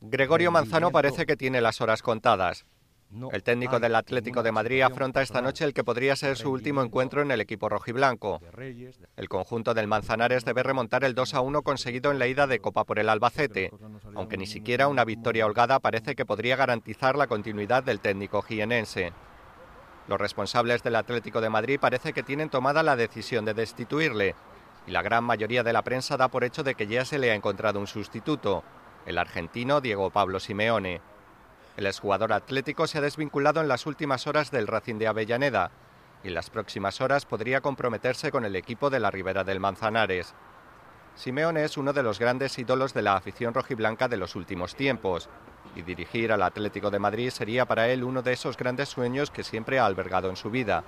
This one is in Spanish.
Gregorio Manzano parece que tiene las horas contadas. El técnico del Atlético de Madrid afronta esta noche el que podría ser su último encuentro en el equipo rojiblanco. El conjunto del Manzanares debe remontar el 2 a 1 conseguido en la ida de Copa por el Albacete, aunque ni siquiera una victoria holgada parece que podría garantizar la continuidad del técnico jienense. Los responsables del Atlético de Madrid parece que tienen tomada la decisión de destituirle, y la gran mayoría de la prensa da por hecho de que ya se le ha encontrado un sustituto, el argentino Diego Pablo Simeone. El exjugador atlético se ha desvinculado en las últimas horas del Racing de Avellaneda y en las próximas horas podría comprometerse con el equipo de la Ribera del Manzanares. Simeone es uno de los grandes ídolos de la afición rojiblanca de los últimos tiempos y dirigir al Atlético de Madrid sería para él uno de esos grandes sueños que siempre ha albergado en su vida.